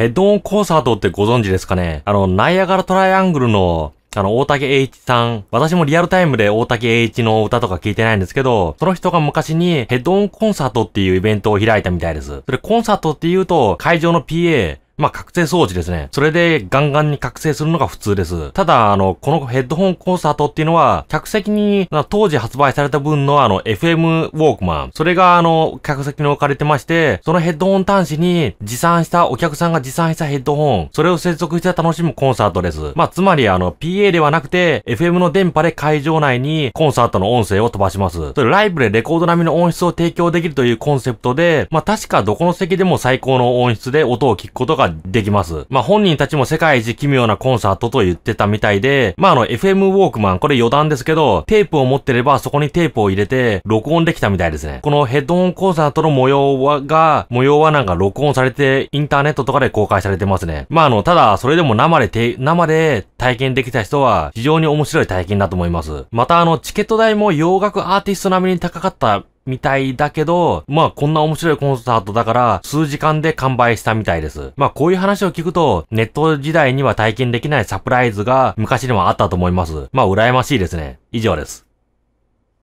ヘッドオンコンサートってご存知ですかねあの、ナイアガラトライアングルのあの、大竹栄一さん。私もリアルタイムで大竹栄一の歌とか聞いてないんですけど、その人が昔にヘッドオンコンサートっていうイベントを開いたみたいです。それコンサートって言うと、会場の PA、まあ、覚醒装置ですね。それでガンガンに覚醒するのが普通です。ただ、あの、このヘッドホンコンサートっていうのは、客席に、当時発売された分のあの、FM ウォークマン、それがあの、客席に置かれてまして、そのヘッドホン端子に持参した、お客さんが持参したヘッドホン、それを接続して楽しむコンサートです。まあ、つまりあの、PA ではなくて、FM の電波で会場内にコンサートの音声を飛ばします。それライブでレコード並みの音質を提供できるというコンセプトで、まあ、確かどこの席でも最高の音質で音を聞くことができます。まあ、本人たちも世界一奇妙なコンサートと言ってたみたいで、まあ、あの、FM ウォークマン、これ余談ですけど、テープを持ってればそこにテープを入れて、録音できたみたいですね。このヘッドホンコンサートの模様は、が、模様はなんか録音されて、インターネットとかで公開されてますね。まあ、あの、ただ、それでも生で生で体験できた人は、非常に面白い体験だと思います。また、あの、チケット代も洋楽アーティスト並みに高かったみたいだけど、まあこんな面白いコンサートだから数時間で完売したみたいです。まあこういう話を聞くと、ネット時代には体験できないサプライズが昔でもあったと思います。まあ羨ましいですね。以上です。